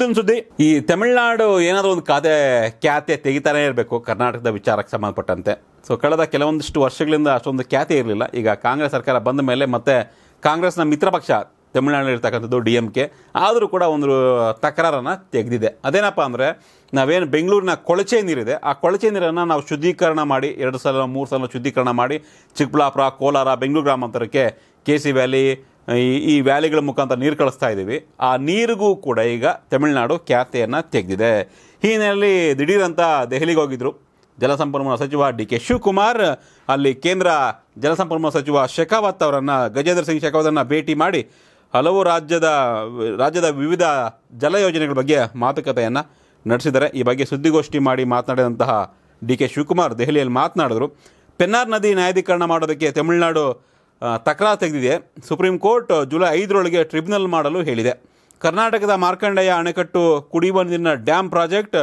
ಇನ್ನೊಂದು ಸುದ್ದಿ ಈ ತಮಿಳ್ನಾಡು ಏನಾದರೂ ಒಂದು ಖಾತೆ ಖ್ಯಾತೆ ತೆಗಿತಾನೆ ಇರಬೇಕು ಕರ್ನಾಟಕದ ವಿಚಾರಕ್ಕೆ ಸಂಬಂಧಪಟ್ಟಂತೆ ಸೊ ಕಳೆದ ಕೆಲವೊಂದಿಷ್ಟು ವರ್ಷಗಳಿಂದ ಅಷ್ಟೊಂದು ಖ್ಯಾತಿ ಇರಲಿಲ್ಲ ಈಗ ಕಾಂಗ್ರೆಸ್ ಸರ್ಕಾರ ಬಂದ ಮೇಲೆ ಮತ್ತೆ ಕಾಂಗ್ರೆಸ್ನ ಮಿತ್ರ ಪಕ್ಷ ಇರ್ತಕ್ಕಂಥದ್ದು ಡಿ ಎಮ್ ಕೆ ಆದರೂ ಕೂಡ ಒಂದು ತಕರಾರನ್ನು ತೆಗೆದಿದೆ ಅದೇನಪ್ಪ ಅಂದರೆ ನಾವೇನು ಬೆಂಗಳೂರಿನ ಕೊಳಚೆ ನೀರಿದೆ ಆ ಕೊಳಚೆ ನೀರನ್ನು ನಾವು ಶುದ್ಧೀಕರಣ ಮಾಡಿ ಎರಡು ಸಲ ಮೂರು ಸಲ ಶುದ್ಧೀಕರಣ ಮಾಡಿ ಚಿಕ್ಕಬಳ್ಳಾಪುರ ಕೋಲಾರ ಬೆಂಗಳೂರು ಗ್ರಾಮಾಂತರಕ್ಕೆ ಕೆ ಸಿ ವ್ಯಾಲಿ ಈ ಈ ವ್ಯಾಲಿಗಳ ಮುಖಾಂತರ ನೀರು ಕಳಿಸ್ತಾ ಇದ್ದೀವಿ ಆ ನೀರಿಗೂ ಕೂಡ ಈಗ ತಮಿಳುನಾಡು ಖ್ಯಾತೆಯನ್ನು ತೆಗೆದಿದೆ ಹಿನ್ನೆಲೆಯಲ್ಲಿ ದಿಢೀರಂತ ದೆಹಲಿಗೆ ಹೋಗಿದ್ದರು ಜಲಸಂಪನ್ಮೂಲ ಸಚಿವ ಡಿ ಕೆ ಶಿವಕುಮಾರ್ ಅಲ್ಲಿ ಕೇಂದ್ರ ಜಲಸಂಪನ್ಮೂಲ ಸಚಿವ ಶೆಖಾವತ್ ಅವರನ್ನು ಗಜೇಂದ್ರ ಸಿಂಗ್ ಶೆಖಾವತ್ತನ್ನು ಭೇಟಿ ಮಾಡಿ ಹಲವು ರಾಜ್ಯದ ರಾಜ್ಯದ ವಿವಿಧ ಜಲ ಯೋಜನೆಗಳ ಬಗ್ಗೆ ಮಾತುಕತೆಯನ್ನು ನಡೆಸಿದ್ದಾರೆ ಈ ಬಗ್ಗೆ ಸುದ್ದಿಗೋಷ್ಠಿ ಮಾಡಿ ಮಾತನಾಡಿದಂತಹ ಡಿ ಕೆ ಶಿವಕುಮಾರ್ ದೆಹಲಿಯಲ್ಲಿ ಮಾತನಾಡಿದರು ಪೆನ್ನಾರ್ ನದಿ ನ್ಯಾಯಾಧೀಕರಣ ಮಾಡೋದಕ್ಕೆ ತಮಿಳುನಾಡು ತಕರಾರು ತೆಗೆದಿದೆ ಸುಪ್ರೀಂ ಕೋರ್ಟ್ ಜುಲೈ ಐದರೊಳಗೆ ಟ್ರಿಬ್ಯುನಲ್ ಮಾಡಲು ಹೇಳಿದೆ ಕರ್ನಾಟಕದ ಮಾರ್ಕಂಡೆಯ ಅಣೆಕಟ್ಟು ಕುಡಿಯುವ ನೀರಿನ ಡ್ಯಾಮ್ ಪ್ರಾಜೆಕ್ಟ್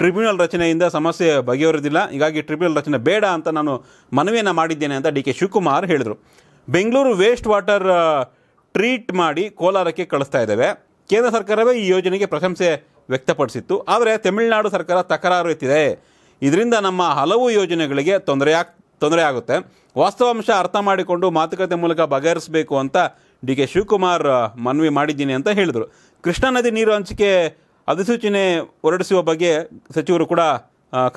ಟ್ರಿಬ್ಯುನಲ್ ರಚನೆಯಿಂದ ಸಮಸ್ಯೆ ಬಗೆಹರಿದಿಲ್ಲ ಹೀಗಾಗಿ ಟ್ರಿಬ್ಯುನಲ್ ರಚನೆ ಬೇಡ ಅಂತ ನಾನು ಮನವಿಯನ್ನು ಮಾಡಿದ್ದೇನೆ ಅಂತ ಡಿ ಕೆ ಶಿವಕುಮಾರ್ ಹೇಳಿದರು ಬೆಂಗಳೂರು ವೇಸ್ಟ್ ವಾಟರ್ ಟ್ರೀಟ್ ಮಾಡಿ ಕೋಲಾರಕ್ಕೆ ಕಳಿಸ್ತಾ ಇದ್ದೇವೆ ಕೇಂದ್ರ ಸರ್ಕಾರವೇ ಈ ಯೋಜನೆಗೆ ಪ್ರಶಂಸೆ ವ್ಯಕ್ತಪಡಿಸಿತ್ತು ಆದರೆ ತಮಿಳುನಾಡು ಸರ್ಕಾರ ತಕರಾರು ಎತ್ತಿದೆ ಇದರಿಂದ ನಮ್ಮ ಹಲವು ಯೋಜನೆಗಳಿಗೆ ತೊಂದರೆಯಾಗ್ ತೊಂದರೆ ಆಗುತ್ತೆ ವಾಸ್ತವಾಂಶ ಅರ್ಥ ಮಾಡಿಕೊಂಡು ಮಾತುಕತೆ ಮೂಲಕ ಬಗೆಹರಿಸಬೇಕು ಅಂತ ಡಿ ಕೆ ಶಿವಕುಮಾರ್ ಮನವಿ ಮಾಡಿದ್ದೀನಿ ಅಂತ ಹೇಳಿದರು ಕೃಷ್ಣಾ ನದಿ ನೀರು ಹಂಚಿಕೆ ಅಧಿಸೂಚನೆ ಹೊರಡಿಸುವ ಬಗ್ಗೆ ಸಚಿವರು ಕೂಡ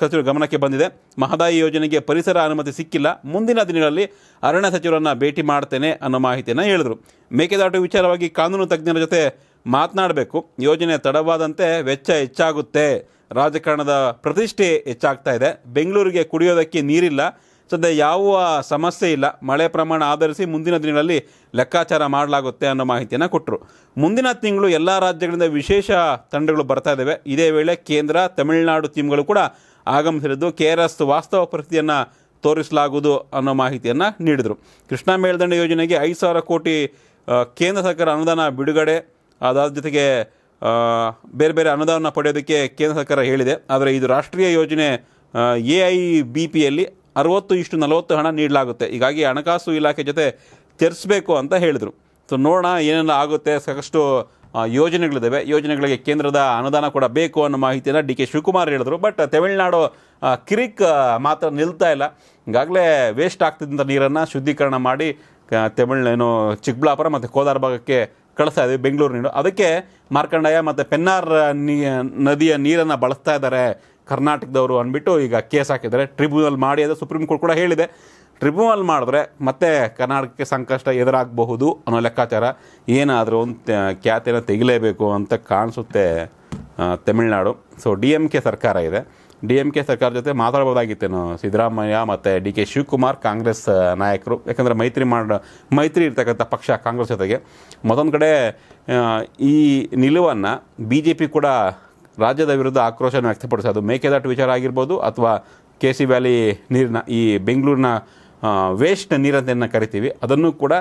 ಸಚಿವರು ಗಮನಕ್ಕೆ ಬಂದಿದೆ ಮಹದಾಯಿ ಯೋಜನೆಗೆ ಪರಿಸರ ಅನುಮತಿ ಸಿಕ್ಕಿಲ್ಲ ಮುಂದಿನ ದಿನಗಳಲ್ಲಿ ಅರಣ್ಯ ಸಚಿವರನ್ನು ಭೇಟಿ ಮಾಡ್ತೇನೆ ಅನ್ನೋ ಮಾಹಿತಿಯನ್ನು ಹೇಳಿದರು ಮೇಕೆದಾಟು ವಿಚಾರವಾಗಿ ಕಾನೂನು ತಜ್ಞರ ಜೊತೆ ಮಾತನಾಡಬೇಕು ಯೋಜನೆ ತಡವಾದಂತೆ ವೆಚ್ಚ ಹೆಚ್ಚಾಗುತ್ತೆ ರಾಜಕಾರಣದ ಪ್ರತಿಷ್ಠೆ ಹೆಚ್ಚಾಗ್ತಾ ಇದೆ ಬೆಂಗಳೂರಿಗೆ ಕುಡಿಯೋದಕ್ಕೆ ನೀರಿಲ್ಲ ಸದ್ಯ ಯಾವ ಸಮಸ್ಯೆ ಇಲ್ಲ ಮಳೆ ಪ್ರಮಾಣ ಆಧರಿಸಿ ಮುಂದಿನ ದಿನಗಳಲ್ಲಿ ಲೆಕ್ಕಾಚಾರ ಮಾಡಲಾಗುತ್ತೆ ಅನ್ನೋ ಮಾಹಿತಿಯನ್ನು ಕೊಟ್ಟರು ಮುಂದಿನ ತಿಂಗಳು ಎಲ್ಲ ರಾಜ್ಯಗಳಿಂದ ವಿಶೇಷ ತಂಡಗಳು ಬರ್ತಾ ಇದ್ದಾವೆ ಇದೇ ವೇಳೆ ಕೇಂದ್ರ ತಮಿಳುನಾಡು ಟೀಮ್ಗಳು ಕೂಡ ಆಗಮಿಸಿರುವುದು ಕೆ ಆರ್ ಎಸ್ ವಾಸ್ತವ ಪರಿಸ್ಥಿತಿಯನ್ನು ತೋರಿಸಲಾಗುವುದು ಅನ್ನೋ ಮಾಹಿತಿಯನ್ನು ನೀಡಿದರು ಕೃಷ್ಣಾ ಮೇಲ್ದಂಡೆ ಯೋಜನೆಗೆ ಐದು ಸಾವಿರ ಕೋಟಿ ಕೇಂದ್ರ ಸರ್ಕಾರ ಅನುದಾನ ಬಿಡುಗಡೆ ಅದಾದ ಜೊತೆಗೆ ಬೇರೆ ಬೇರೆ ಅನುದಾನ ಪಡೆಯೋದಕ್ಕೆ ಕೇಂದ್ರ ಸರ್ಕಾರ ಹೇಳಿದೆ ಆದರೆ ಇದು ರಾಷ್ಟ್ರೀಯ ಯೋಜನೆ ಎ ಐ ಬಿ ಪಿಯಲ್ಲಿ ಅರವತ್ತು ಇಷ್ಟು ನಲವತ್ತು ಹಣ ನೀಡಲಾಗುತ್ತೆ ಹೀಗಾಗಿ ಹಣಕಾಸು ಇಲಾಖೆ ಜೊತೆ ಚರ್ಚಿಸಬೇಕು ಅಂತ ಹೇಳಿದರು ಸೊ ನೋಡೋಣ ಏನೆಲ್ಲ ಆಗುತ್ತೆ ಸಾಕಷ್ಟು ಯೋಜನೆಗಳಿದ್ದಾವೆ ಯೋಜನೆಗಳಿಗೆ ಕೇಂದ್ರದ ಅನುದಾನ ಕೂಡ ಬೇಕು ಅನ್ನೋ ಮಾಹಿತಿಯನ್ನು ಡಿ ಕೆ ಶಿವಕುಮಾರ್ ಹೇಳಿದರು ಬಟ್ ತಮಿಳುನಾಡು ಕಿರಿಕ್ ಮಾತ್ರ ನಿಲ್ತಾ ಇಲ್ಲ ಈಗಾಗಲೇ ವೇಸ್ಟ್ ಆಗ್ತಿದ್ದಂಥ ನೀರನ್ನು ಶುದ್ಧೀಕರಣ ಮಾಡಿ ತಮಿಳುನೇನು ಚಿಕ್ಕಬಳ್ಳಾಪುರ ಮತ್ತು ಕೋಲಾರ ಭಾಗಕ್ಕೆ ಕಳಿಸ್ತಾ ಇದ್ದೀವಿ ಬೆಂಗಳೂರು ನೀರು ಅದಕ್ಕೆ ಮಾರ್ಕಂಡಾಯ ಮತ್ತು ಪೆನ್ನಾರ್ ನೀ ನದಿಯ ನೀರನ್ನು ಬಳಸ್ತಾ ಇದ್ದಾರೆ ಕರ್ನಾಟಕದವರು ಅಂದ್ಬಿಟ್ಟು ಈಗ ಕೇಸ್ ಹಾಕಿದರೆ ಟ್ರಿಬ್ಯುನಲ್ ಮಾಡಿ ಅದು ಸುಪ್ರೀಂ ಕೋರ್ಟ್ ಕೂಡ ಹೇಳಿದೆ ಟ್ರಿಬ್ಯುನಲ್ ಮಾಡಿದ್ರೆ ಮತ್ತೆ ಕರ್ನಾಟಕಕ್ಕೆ ಸಂಕಷ್ಟ ಎದುರಾಗಬಹುದು ಅನ್ನೋ ಲೆಕ್ಕಾಚಾರ ಏನಾದರೂ ಒಂದು ಖ್ಯಾತಿನ ತೆಗಿಲೇಬೇಕು ಅಂತ ಕಾಣಿಸುತ್ತೆ Tamil Nadu so D M K ಸರ್ಕಾರ ಇದೆ ಡಿ ಎಮ್ ಕೆ ಸರ್ಕಾರ ಜೊತೆ ಮಾತಾಡ್ಬೋದಾಗಿತ್ತೇನು ಸಿದ್ದರಾಮಯ್ಯ ಮತ್ತು ಡಿ ಕೆ ಶಿವಕುಮಾರ್ ಕಾಂಗ್ರೆಸ್ ನಾಯಕರು ಯಾಕಂದರೆ ಮೈತ್ರಿ ಮಾಡೋ ಮೈತ್ರಿ ಇರ್ತಕ್ಕಂಥ ಪಕ್ಷ ಕಾಂಗ್ರೆಸ್ ಜೊತೆಗೆ ಮತ್ತೊಂದು ಕಡೆ ಈ ನಿಲುವನ್ನು ಬಿ ಜೆ ಪಿ ಕೂಡ ರಾಜ್ಯದ ವಿರುದ್ಧ ಆಕ್ರೋಶನ ವ್ಯಕ್ತಪಡಿಸೋದು ಮೇಕೆದಾಟು ವಿಚಾರ ಆಗಿರ್ಬೋದು ಅಥವಾ ಕೆ ಸಿ ವ್ಯಾಲಿ ನೀರಿನ ಈ ಬೆಂಗಳೂರಿನ ವೇಸ್ಟ್ ನೀರಂತೆಯನ್ನು ಕರಿತೀವಿ ಅದನ್ನು ಕೂಡ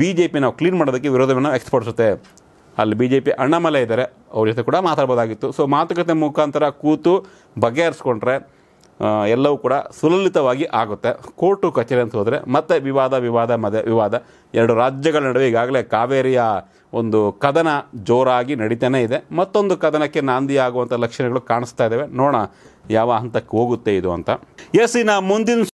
ಬಿ ಜೆ ಪಿ ನಾವು ಕ್ಲೀನ್ ಮಾಡೋದಕ್ಕೆ ವಿರೋಧವನ್ನು ವ್ಯಕ್ತಪಡಿಸುತ್ತೆ ಅಲ್ಲಿ ಬಿ ಜೆ ಪಿ ಅಣ್ಣಾಮಲೆ ಇದ್ದಾರೆ ಅವ್ರ ಜೊತೆ ಕೂಡ ಮಾತಾಡ್ಬೋದಾಗಿತ್ತು ಸೊ ಮಾತುಕತೆ ಮುಖಾಂತರ ಕೂತು ಬಗೆಹರಿಸ್ಕೊಂಡ್ರೆ ಎಲ್ಲವೂ ಕೂಡ ಸುಲಲಿತವಾಗಿ ಆಗುತ್ತೆ ಕೋರ್ಟು ಕಚೇರಿ ಅಂತ ಹೋದರೆ ಮತ್ತೆ ವಿವಾದ ವಿವಾದ ಮದ ವಿವಾದ ಎರಡು ರಾಜ್ಯಗಳ ನಡುವೆ ಈಗಾಗಲೇ ಕಾವೇರಿಯ ಒಂದು ಕದನ ಜೋರಾಗಿ ನಡೀತಾನೆ ಇದೆ ಮತ್ತೊಂದು ಕದನಕ್ಕೆ ನಾಂದಿಯಾಗುವಂಥ ಲಕ್ಷಣಗಳು ಕಾಣಿಸ್ತಾ ಇದ್ದಾವೆ ನೋಡೋಣ ಯಾವ ಹಂತಕ್ಕೆ ಹೋಗುತ್ತೆ ಇದು ಅಂತ ಎಸ್ ಇನ್ನು ಮುಂದಿನ